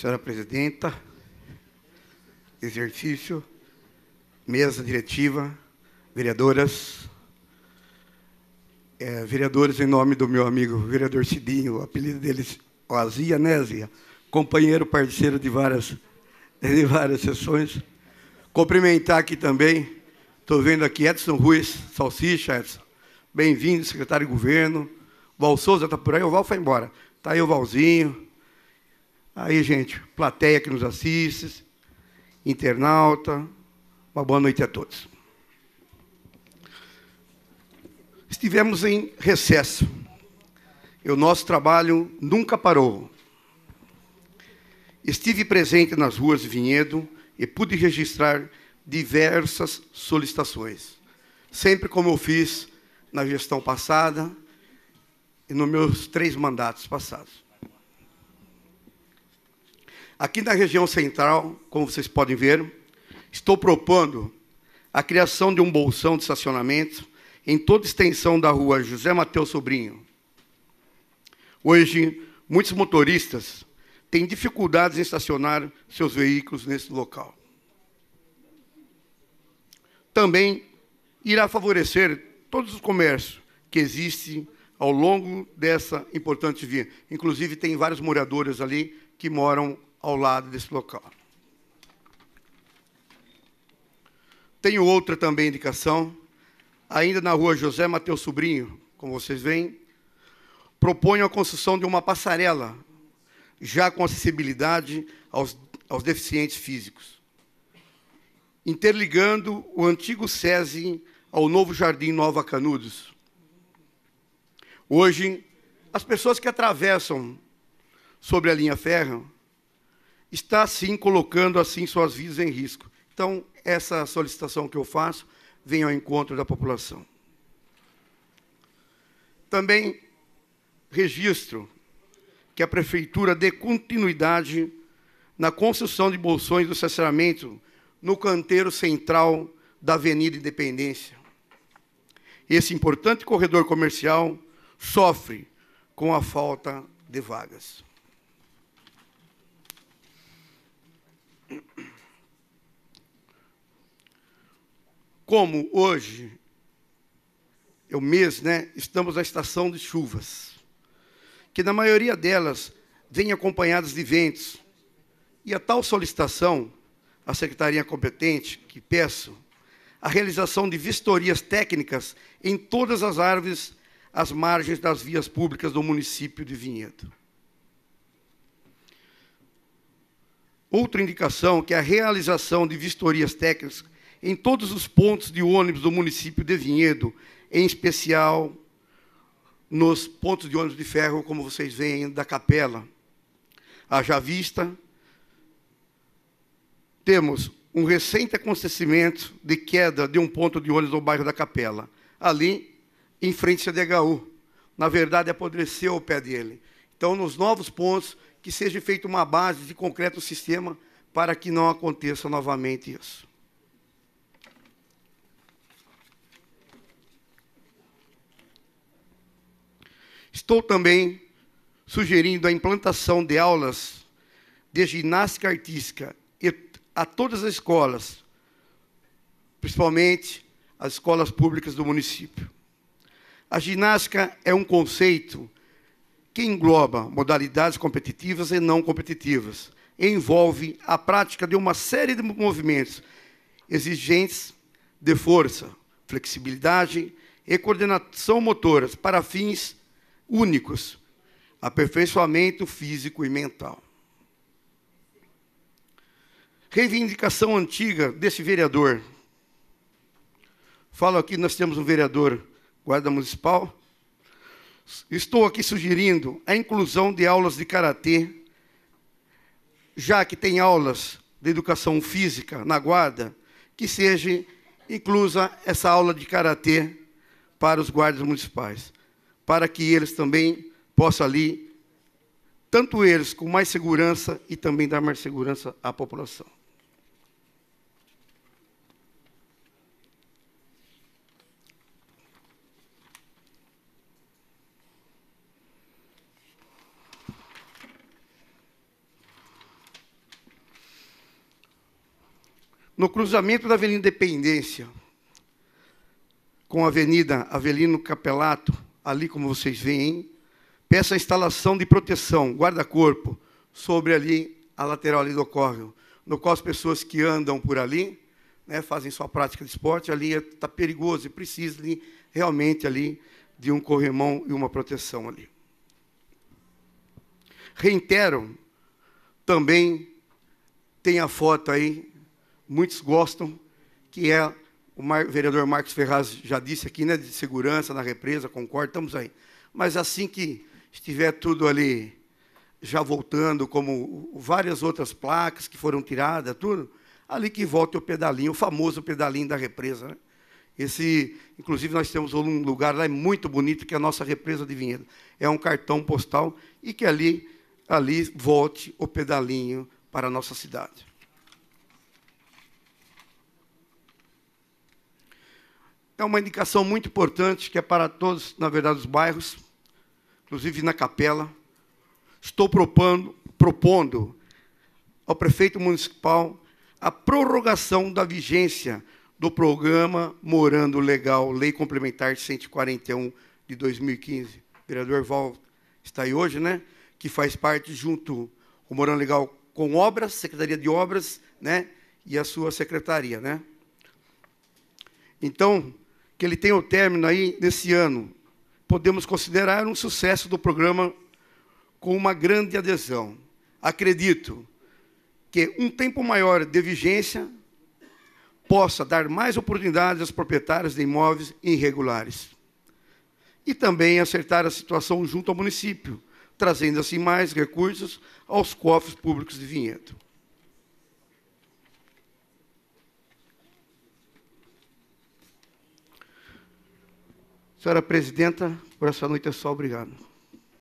senhora presidenta, exercício, mesa diretiva, vereadoras, é, vereadores em nome do meu amigo vereador Cidinho, o apelido deles Oazia é Nésia, companheiro, parceiro de várias, de várias sessões. Cumprimentar aqui também, estou vendo aqui Edson Ruiz, Salsicha, Edson. Bem-vindo, secretário de governo. Val Souza está por aí, o Val foi embora. Está aí o Valzinho, Aí, gente, plateia que nos assiste, internauta, uma boa noite a todos. Estivemos em recesso. E o nosso trabalho nunca parou. Estive presente nas ruas de Vinhedo e pude registrar diversas solicitações, sempre como eu fiz na gestão passada e nos meus três mandatos passados. Aqui na região central, como vocês podem ver, estou propondo a criação de um bolsão de estacionamento em toda a extensão da rua José Mateus Sobrinho. Hoje, muitos motoristas têm dificuldades em estacionar seus veículos nesse local. Também irá favorecer todos os comércios que existem ao longo dessa importante via. Inclusive, tem várias moradoras ali que moram ao lado desse local. Tenho outra também indicação, ainda na rua José Mateus Sobrinho, como vocês veem, proponho a construção de uma passarela, já com acessibilidade aos, aos deficientes físicos, interligando o antigo SESI ao novo Jardim Nova Canudos. Hoje, as pessoas que atravessam sobre a linha ferro está sim colocando assim suas vidas em risco. Então, essa solicitação que eu faço vem ao encontro da população. Também registro que a prefeitura dê continuidade na construção de bolsões do estacionamento no canteiro central da Avenida Independência. Esse importante corredor comercial sofre com a falta de vagas. como hoje é o mês, né? Estamos na estação de chuvas, que na maioria delas vêm acompanhadas de ventos. E a tal solicitação à secretaria competente que peço a realização de vistorias técnicas em todas as árvores às margens das vias públicas do município de Vinhedo. Outra indicação que é a realização de vistorias técnicas em todos os pontos de ônibus do município de Vinhedo, em especial nos pontos de ônibus de ferro, como vocês veem, da capela. Haja vista, temos um recente acontecimento de queda de um ponto de ônibus no bairro da Capela, ali em frente à DHU. Na verdade, apodreceu o pé dele. Então, nos novos pontos, que seja feita uma base de concreto sistema para que não aconteça novamente isso. Estou também sugerindo a implantação de aulas de ginástica artística a todas as escolas, principalmente as escolas públicas do município. A ginástica é um conceito que engloba modalidades competitivas e não competitivas. Envolve a prática de uma série de movimentos exigentes de força, flexibilidade e coordenação motoras para fins únicos: aperfeiçoamento físico e mental. Reivindicação antiga desse vereador. Falo aqui, nós temos um vereador guarda municipal. Estou aqui sugerindo a inclusão de aulas de karatê, já que tem aulas de educação física na guarda, que seja inclusa essa aula de karatê para os guardas municipais para que eles também possam ali, tanto eles com mais segurança e também dar mais segurança à população. no cruzamento da Avenida Independência com a Avenida Avelino Capelato, ali como vocês veem, peça a instalação de proteção, guarda-corpo, sobre ali a lateral ali do córrego, no qual as pessoas que andam por ali, né, fazem sua prática de esporte, ali está perigoso e precisa ali, realmente ali de um corrimão e uma proteção ali. Reitero, também tem a foto aí, muitos gostam, que é o vereador Marcos Ferraz já disse aqui, né, de segurança na represa, concordo, estamos aí. Mas assim que estiver tudo ali já voltando, como várias outras placas que foram tiradas, tudo, ali que volta o pedalinho, o famoso pedalinho da represa. Né? Esse, inclusive, nós temos um lugar lá é muito bonito, que é a nossa represa de Vinhedo. É um cartão postal e que ali, ali volte o pedalinho para a nossa cidade. É uma indicação muito importante que é para todos, na verdade, os bairros, inclusive na capela. Estou propondo, propondo ao prefeito municipal a prorrogação da vigência do programa Morando Legal, Lei Complementar 141 de 2015. O vereador Val está aí hoje, né? Que faz parte junto o Morando Legal com Obras, Secretaria de Obras, né? E a sua secretaria, né? Então, que ele tem o término aí nesse ano, podemos considerar um sucesso do programa com uma grande adesão. Acredito que um tempo maior de vigência possa dar mais oportunidades aos proprietários de imóveis irregulares. E também acertar a situação junto ao município, trazendo assim mais recursos aos cofres públicos de Vinhedo. Senhora presidenta, por essa noite é só obrigado.